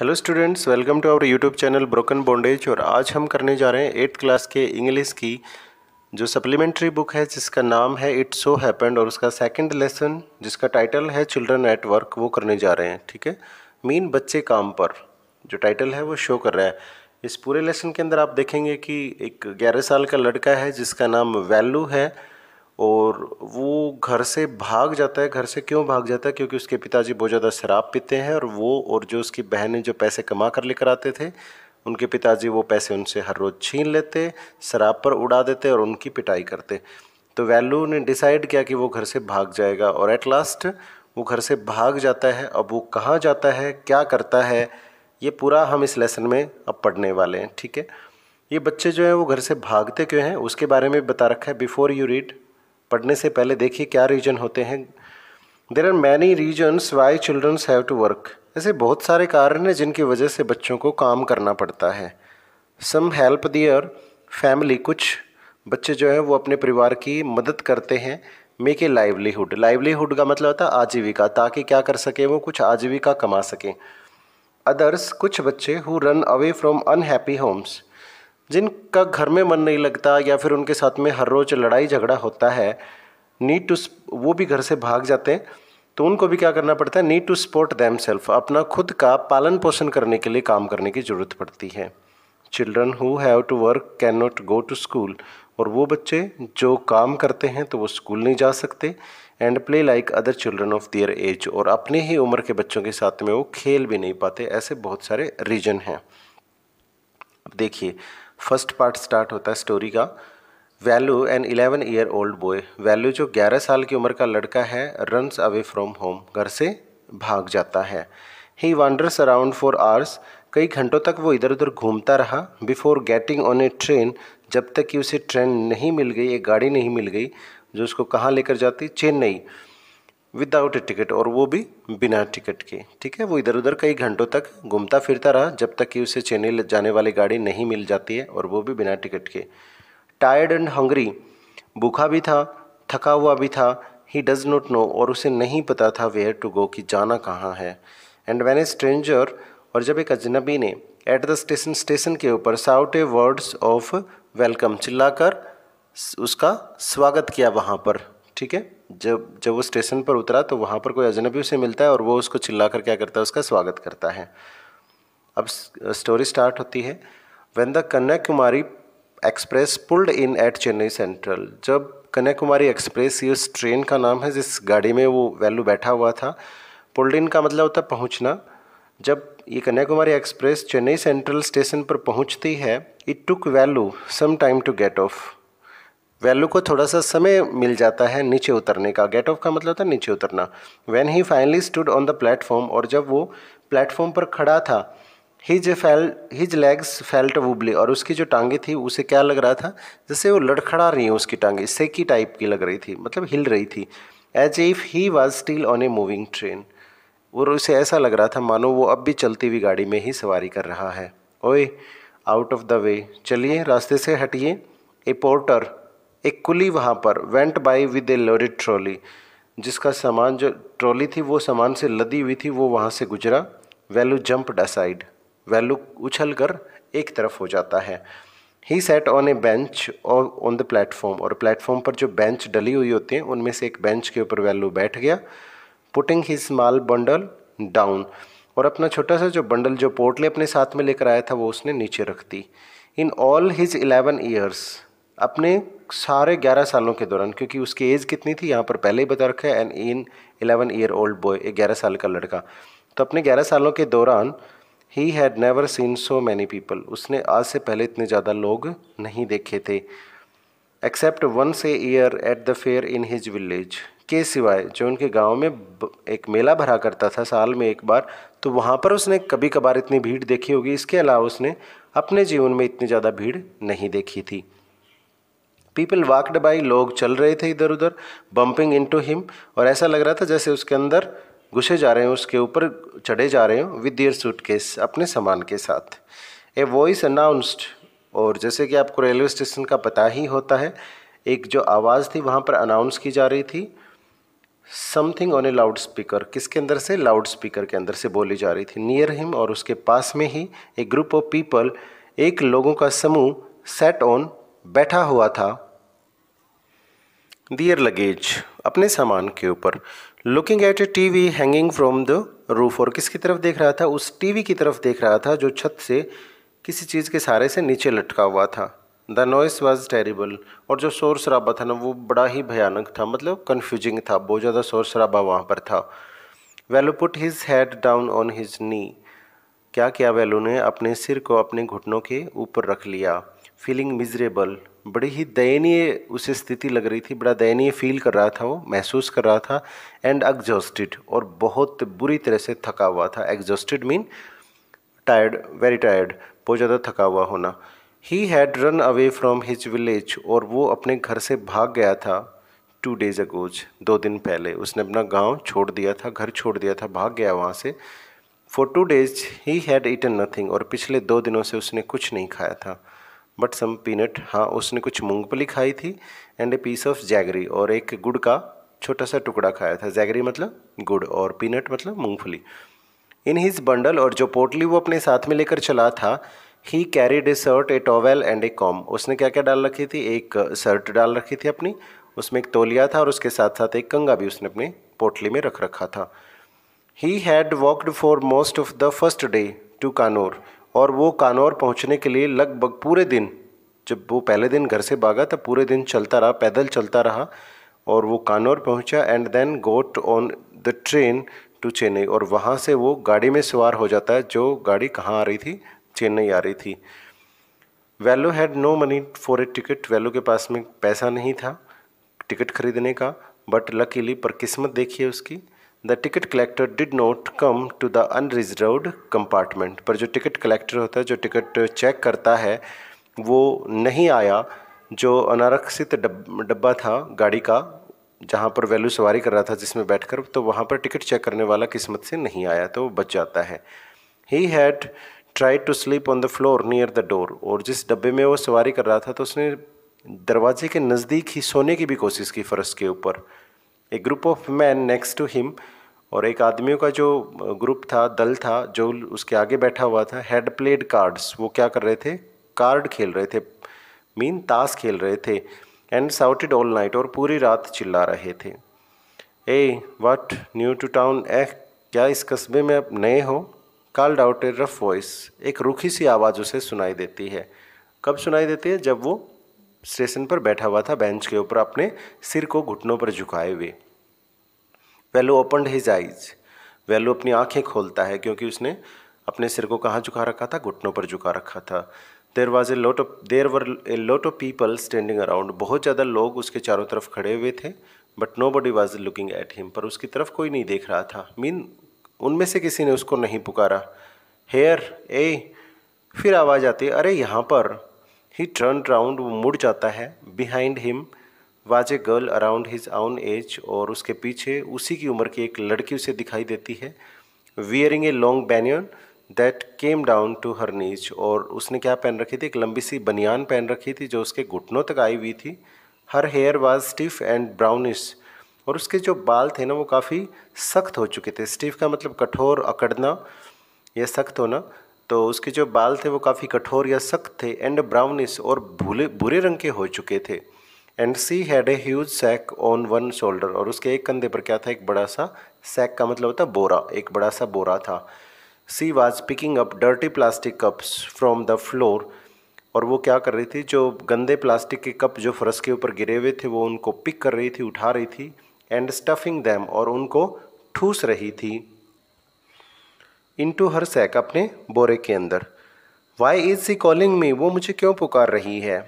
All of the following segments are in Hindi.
hello students welcome to our YouTube channel broken bondage और आज हम करने जा रहे हैं एट्थ क्लास के इंग्लिश की जो सप्लीमेंट्री बुक है जिसका नाम है इट्स सो हैपेंड और उसका सेकंड लेसन जिसका टाइटल है चिल्ड्रन एट वर्क वो करने जा रहे हैं ठीक है मीन बच्चे काम पर जो टाइटल है वो शो कर रहा है इस पूरे लेसन के अंदर आप देखेंगे कि एक ग्यारह साल का लड़का है जिसका नाम वैल्यू है और वो घर से भाग जाता है घर से क्यों भाग जाता है क्योंकि उसके पिताजी बहुत ज़्यादा शराब पीते हैं और वो और जो उसकी बहनें जो पैसे कमा कर लेकर आते थे उनके पिताजी वो पैसे उनसे हर रोज़ छीन लेते शराब पर उड़ा देते और उनकी पिटाई करते तो वैल्यू ने डिसाइड किया कि वो घर से भाग जाएगा और एट लास्ट वो घर से भाग जाता है अब वो कहाँ जाता है क्या करता है ये पूरा हम इस लेसन में अब पढ़ने वाले हैं ठीक है ये बच्चे जो हैं वो घर से भागते क्यों हैं उसके बारे में बता रखा है बिफ़ोर यू रीड पढ़ने से पहले देखिए क्या रीजन होते हैं there are many reasons why childrens have to work ऐसे बहुत सारे कारण हैं जिनकी वजह से बच्चों को काम करना पड़ता है सम हेल्प दियर फैमिली कुछ बच्चे जो हैं वो अपने परिवार की मदद करते हैं मेक ए लाइवलीहुड लाइवलीहुड का मतलब होता है आजीविका ताकि क्या कर सकें वो कुछ आजीविका कमा सकें अदर्स कुछ बच्चे who run away from unhappy homes जिनका घर में मन नहीं लगता या फिर उनके साथ में हर रोज़ लड़ाई झगड़ा होता है नीड टू वो भी घर से भाग जाते हैं तो उनको भी क्या करना पड़ता है need to support themself अपना खुद का पालन पोषण करने के लिए काम करने की ज़रूरत पड़ती है children who have to work can not go to school और वो बच्चे जो काम करते हैं तो वो स्कूल नहीं जा सकते and play like other children of their age और अपने ही उम्र के बच्चों के साथ में वो खेल भी नहीं पाते ऐसे बहुत सारे रीजन हैं अब देखिए फर्स्ट पार्ट स्टार्ट होता है स्टोरी का Velu an eleven year old boy Velu जो ग्यारह साल की उम्र का लड़का है रनस अवे फ्रॉम होम घर से भाग जाता है he wanders around for hours कई घंटों तक वो इधर उधर घूमता रहा before getting on a train जब तक कि उसे ट्रेन नहीं मिल गई एक गाड़ी नहीं मिल गई जो उसको कहाँ लेकर जाती चेन्नई विदाउट ए टिकट और वो भी बिना टिकट के ठीक है वो इधर उधर कई घंटों तक घूमता फिरता रहा जब तक कि उसे चेन्नई जाने वाली गाड़ी नहीं मिल जाती है और वो भी बिना टिकट के टायर्ड एंड हंगरी भूखा भी था थका हुआ भी था ही डज़ नॉट नो और उसे नहीं पता था वेयर टू गो कि जाना कहाँ है एंड वैन ए स्ट्रेंजर और जब एक अजनबी ने एट द स्टेशन स्टेशन के ऊपर shout a words of welcome चिल्लाकर उसका स्वागत किया वहाँ पर ठीक है जब जब वो स्टेशन पर उतरा तो वहाँ पर कोई अजनबी उसे मिलता है और वो उसको चिल्ला कर क्या करता है उसका स्वागत करता है अब स्टोरी स्टार्ट होती है when the Kanyakumari express pulled in at Chennai central जब कन्याकुमारी एक्सप्रेस ये उस ट्रेन का नाम है जिस गाड़ी में वो वैल्यू बैठा हुआ था पुल्ड इन का मतलब होता है पहुँचना जब ये Kanyakumari express Chennai central station पर पहुँचती है it took Velu some time to get off Velu को थोड़ा सा समय मिल जाता है नीचे उतरने का गेट ऑफ का मतलब था नीचे उतरना when he finally stood on the platform और जब वो प्लेटफॉर्म पर खड़ा था his fell his legs felt wobbly और उसकी जो टांगे थी उसे क्या लग रहा था जैसे वो लड़खड़ा रही हैं उसकी टांगे सेकी टाइप की लग रही थी मतलब हिल रही थी as if he was still on a moving train और उसे ऐसा लग रहा था मानो वो अब भी चलती हुई गाड़ी में ही सवारी कर रहा है ओए आउट ऑफ द वे चलिए रास्ते से हटिए ए पोर्टर एक कुली वहाँ पर went by with a loaded trolley जिसका सामान जो ट्रॉली थी वो सामान से लदी हुई थी वो वहाँ से गुजरा वैल्यू जंप्ड डसाइड वैल्यू उछल कर एक तरफ हो जाता है he sat on a bench और ऑन द प्लेटफॉर्म और प्लेटफॉर्म पर जो बेंच डली हुई होती हैं उनमें से एक बेंच के ऊपर वैल्यू बैठ गया putting he small bundle down और अपना छोटा सा जो बंडल जो पोर्टले अपने साथ में लेकर आया था वो उसने नीचे रख दी in all his eleven years अपने सारे 11 सालों के दौरान क्योंकि उसकी एज कितनी थी यहाँ पर पहले ही बता रखा है and in 11 year old boy एक ग्यारह साल का लड़का तो अपने 11 सालों के दौरान he had never seen so many people उसने आज से पहले इतने ज़्यादा लोग नहीं देखे थे except once year at the fair in his village के सिवाय जो उनके गांव में एक मेला भरा करता था साल में एक बार तो वहाँ पर उसने कभी कभार इतनी भीड़ देखी होगी इसके अलावा उसने अपने जीवन में इतनी ज़्यादा भीड़ नहीं देखी थी पीपल वाकड बाई लोग चल रहे थे इधर उधर बम्पिंग इन टू हिम और ऐसा लग रहा था जैसे उसके अंदर घुसे जा रहे हैं उसके ऊपर चढ़े जा रहे हैं विद ईयर सूट केस अपने सामान के साथ ए वॉइस अनाउंस्ड और जैसे कि आपको रेलवे स्टेशन का पता ही होता है एक जो आवाज़ थी वहाँ पर अनाउंस की जा रही थी something on a loudspeaker किसके अंदर से लाउड स्पीकर के अंदर से बोली जा रही थी नियर हिम और उसके पास में ही ए ग्रुप ऑफ पीपल एक लोगों का समूह सेट ऑन बैठा हुआ था दियर लगेज अपने सामान के ऊपर looking at a T V hanging from the roof और किसकी तरफ देख रहा था उस टी वी की तरफ देख रहा था जो छत से किसी चीज़ के सहारे से नीचे लटका हुआ था द नॉइस वॉज टेरिबल और जो शोर शराबा था ना वो बड़ा ही भयानक था मतलब कन्फ्यूजिंग था बहुत ज़्यादा शोर शराबा वहाँ पर था Velu put his head down on his knee क्या किया वेलो ने अपने सिर को अपने घुटनों के ऊपर रख लिया फीलिंग मिजरेबल बड़ी ही दयनीय उसे स्थिति लग रही थी बड़ा दयनीय फील कर रहा था वो महसूस कर रहा था एंड एग्जॉस्टेड और बहुत बुरी तरह से थका हुआ था exhausted mean tired very tired बहुत ज़्यादा थका हुआ होना he had run away from his village और वो अपने घर से भाग गया था टू डेज अगोज दो दिन पहले उसने अपना गांव छोड़ दिया था घर छोड़ दिया था भाग गया वहाँ से for two days he had eaten nothing और पिछले दो दिनों से उसने कुछ नहीं खाया था बट सम पीनट हाँ उसने कुछ मूंगफली खाई थी and a piece of jaggery और एक गुड़ का छोटा सा टुकड़ा खाया था जैगरी मतलब गुड़ और पीनट मतलब मूंगफली इन हिज बंडल और जो पोटली वो अपने साथ में लेकर चला था he carried a shirt a towel and a comb उसने क्या क्या डाल रखी थी एक शर्ट डाल रखी थी अपनी उसमें एक तोलिया था और उसके साथ साथ एक कंगा भी उसने अपने पोटली में रख रखा था he had walked for most of the first day to Kanur और वो कानौर पहुंचने के लिए लगभग पूरे दिन जब वो पहले दिन घर से भागा तब पूरे दिन चलता रहा पैदल चलता रहा और वो कानौर पहुंचा and then got on the train to Chennai और वहाँ से वो गाड़ी में सवार हो जाता है जो गाड़ी कहाँ आ रही थी चेन्नई आ रही थी Velu had no money for a ticket Velu के पास में पैसा नहीं था टिकट खरीदने का बट लकीली पर किस्मत देखिए उसकी the ticket collector did not come to the unreserved compartment पर जो टिकट कलेक्टर होता है जो टिकट चेक करता है वो नहीं आया जो अनारक्षित डब्बा था गाड़ी का जहाँ पर वैल्यू सवारी कर रहा था जिसमें बैठकर तो वहाँ पर टिकट चेक करने वाला किस्मत से नहीं आया तो वो बच जाता है he had try to sleep on the floor near the door और जिस डब्बे में वो सवारी कर रहा था तो उसने दरवाजे के नज़दीक ही सोने की भी कोशिश की फर्श के ऊपर a group of men next to him और एक आदमियों का जो ग्रुप था दल था जो उसके आगे बैठा हुआ था हेड प्लेड कार्ड्स वो क्या कर रहे थे कार्ड खेल रहे थे मीन ताश खेल रहे थे एंड साउटेड ऑल नाइट और पूरी रात चिल्ला रहे थे eh what new to town eh क्या इस कस्बे में अब नए हो called out a rough voice एक रुखी सी आवाज़ उसे सुनाई देती है कब सुनाई देती है जब वो स्टेशन पर बैठा हुआ था बेंच के ऊपर अपने सिर को घुटनों पर झुकाए हुए वेलो ओपन हिज आइज वेलो अपनी आंखें खोलता है क्योंकि उसने अपने सिर को कहाँ झुका रखा था घुटनों पर झुका रखा था there was a lot of there were a lot of people standing around बहुत ज़्यादा लोग उसके चारों तरफ खड़े हुए थे but nobody was looking at him पर उसकी तरफ कोई नहीं देख रहा था मीन उनमें से किसी ने उसको नहीं पुकारा हेयर ए फिर आवाज़ आती अरे यहाँ पर ही टर्न राउंड वो मुड़ जाता है behind him was a girl around his own age और उसके पीछे उसी की उम्र की एक लड़की उसे दिखाई देती है wearing a long banian that came down to her knees और उसने क्या पहन रखी थी एक लंबी सी बनियान पहन रखी थी जो उसके घुटनों तक आई हुई थी her hair was stiff and brownish और उसके जो बाल थे ना वो काफ़ी सख्त हो चुके थे स्टिफ का मतलब कठोर अकड़ना या सख्त होना तो उसके जो बाल थे वो काफ़ी कठोर या सख्त थे एंड ब्राउनिस और भूले बुरे रंग के हो चुके थे and she had a huge sack on one shoulder और उसके एक कंधे पर क्या था एक बड़ा सा सैक का मतलब होता बोरा एक बड़ा सा बोरा था she was picking up dirty plastic cups from the floor और वो क्या कर रही थी जो गंदे प्लास्टिक के कप जो फरस के ऊपर गिरे हुए थे वो उनको पिक कर रही थी उठा रही थी एंड स्टफिंग दैम और उनको ठूस रही थी टू हर सैक अपने बोरे के अंदर why is she calling me वो मुझे क्यों पुकार रही है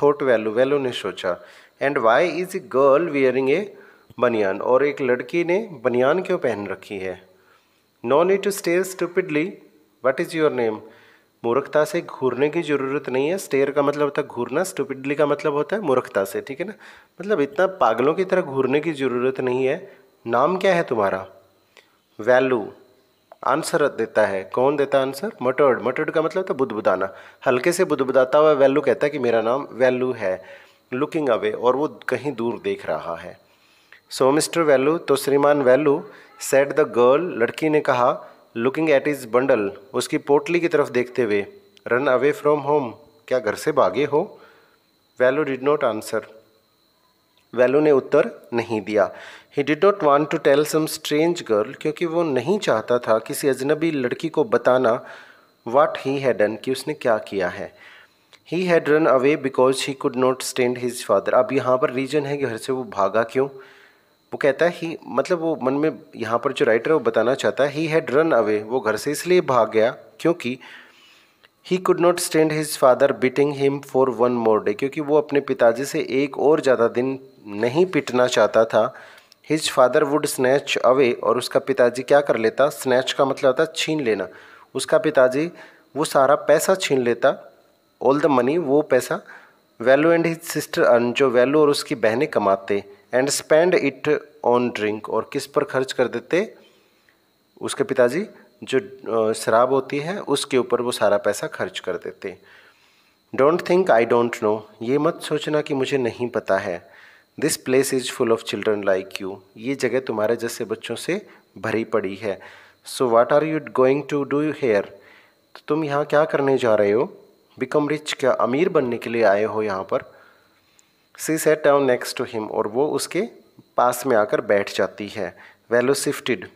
थोट वैलू वैलू ने सोचा and why is a girl wearing a banian और एक लड़की ने बनियान क्यों पहन रखी है no need to stare stupidly what is your name मूर्खता से घूरने की ज़रूरत नहीं है स्टेयर का मतलब होता है घूरना स्टूपिडली का मतलब होता है मूर्खता से ठीक है ना मतलब इतना पागलों की तरह घूरने की ज़रूरत नहीं है नाम क्या है तुम्हारा वैल्यू आंसर देता है कौन देता है आंसर मटर्ड मटर्ड का मतलब था बुदबुदाना हल्के से बुदबुदाता हुआ वैल्यू कहता है कि मेरा नाम वैल्यू है लुकिंग अवे और वो कहीं दूर देख रहा है सो मिस्टर वैल्यू तो श्रीमान वैल्यू सेट द गर्ल लड़की ने कहा लुकिंग एट इज बंडल उसकी पोटली की तरफ देखते हुए रन अवे फ्रॉम होम क्या घर से भागे हो Velu did not answer Velu ने उत्तर नहीं दिया he did not want to tell some strange girl क्योंकि वो नहीं चाहता था किसी अजनबी लड़की को बताना वाट ही है डन कि उसने क्या किया है he had run away because he could not stand his father अब यहाँ पर रीजन है कि घर से वो भागा क्यों वो कहता है ही मतलब वो मन में यहाँ पर जो राइटर है वो बताना चाहता है ही हैड रन अवे वो घर से इसलिए भाग गया क्योंकि he could not stand his father beating him for one more day क्योंकि वो अपने पिताजी से एक और ज़्यादा दिन नहीं पिटना चाहता था his father would snatch away और उसका पिताजी क्या कर लेता स्नैच का मतलब होता छीन लेना उसका पिताजी वो सारा पैसा छीन लेता ऑल द मनी वो पैसा Velu and his sister earn जो वैल्यू और उसकी बहनें कमाते and spend it on drink और किस पर खर्च कर देते उसके पिताजी जो शराब होती है उसके ऊपर वो सारा पैसा खर्च कर देते don't think I don't know ये मत सोचना कि मुझे नहीं पता है this place is full of children like you ये जगह तुम्हारे जैसे बच्चों से भरी पड़ी है so what are you going to do you here तो तुम यहाँ क्या करने जा रहे हो बिकम रिच क्या अमीर बनने के लिए आए हो यहाँ पर she sat down next to him और वो उसके पास में आकर बैठ जाती है वैल्यू शिफ्टिड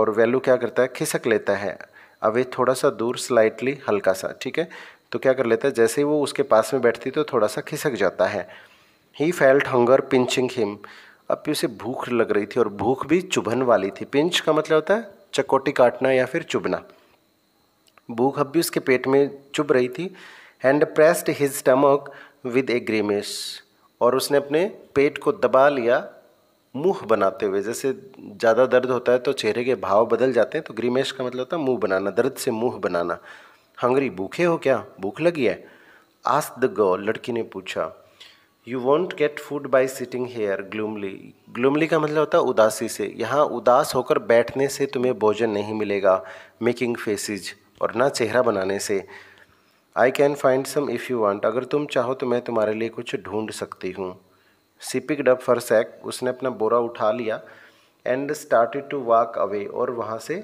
और वैल्यू क्या करता है खिसक लेता है अवे थोड़ा सा दूर स्लाइटली हल्का सा ठीक है तो क्या कर लेता है जैसे ही वो उसके पास में बैठती तो थोड़ा सा खिसक जाता है he felt hunger pinching him अब उसे भूख लग रही थी और भूख भी चुभन वाली थी पिंच का मतलब होता है चकोटी काटना या फिर चुभना भूख अब भी उसके पेट में चुभ रही थी and pressed his stomach with a grimace और उसने अपने पेट को दबा लिया मुंह बनाते हुए जैसे ज़्यादा दर्द होता है तो चेहरे के भाव बदल जाते हैं तो ग्रीमेश का मतलब होता है मुंह बनाना दर्द से मुंह बनाना हंगरी भूखे हो क्या भूख लगी है आस्त द गो लड़की ने पूछा you want get food by sitting here glumly glumly का मतलब होता है उदासी से यहाँ उदास होकर बैठने से तुम्हें भोजन नहीं मिलेगा मेकिंग फेसिज और ना चेहरा बनाने से I can find some if you want अगर तुम चाहो तो मैं तुम्हारे लिए कुछ ढूंढ सकती हूँ सिपिक डब फर सैक उसने अपना बोरा उठा लिया and started to walk away और वहाँ से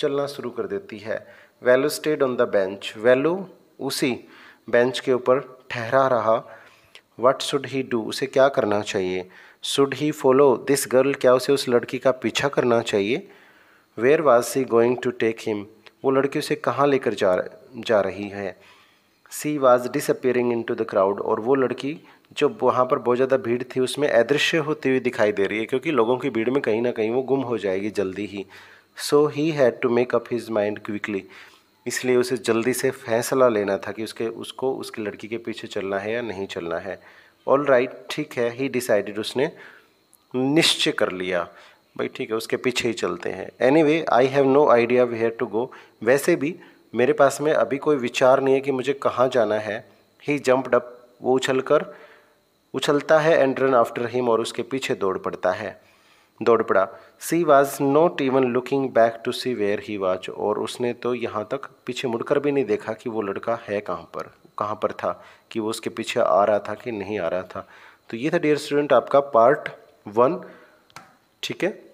चलना शुरू कर देती है Valu stayed on the bench Valu उसी बेंच के ऊपर ठहरा रहा वट शुड ही डू उसे क्या करना चाहिए should he follow this girl क्या उसे उस लड़की का पीछा करना चाहिए where was she going to take him वो लड़की उसे कहाँ लेकर जा जा रही है she was disappearing into the crowd और वो लड़की जो वहाँ पर बहुत ज़्यादा भीड़ थी उसमें अदृश्य होती हुई दिखाई दे रही है क्योंकि लोगों की भीड़ में कहीं ना कहीं वो गुम हो जाएगी जल्दी ही so he had to make up his mind quickly इसलिए उसे जल्दी से फैसला लेना था कि उसके उसको उसकी लड़की के पीछे चलना है या नहीं चलना है ऑल राइट ठीक है ही डिसाइडेड उसने निश्चय कर लिया भाई ठीक है उसके पीछे ही चलते हैं anyway I have no idea we where to go वैसे भी मेरे पास में अभी कोई विचार नहीं है कि मुझे कहाँ जाना है ही जम्पड अप वो उछल कर उछलता है एंड रन आफ्टर हिम और उसके पीछे दौड़ पड़ता है दौड़ पड़ा she was not even looking back to see where he watch और उसने तो यहाँ तक पीछे मुड़कर भी नहीं देखा कि वो लड़का है कहाँ पर कहाँ पर था कि वो उसके पीछे आ रहा था कि नहीं आ रहा था तो ये था डियर स्टूडेंट आपका पार्ट वन ठीक है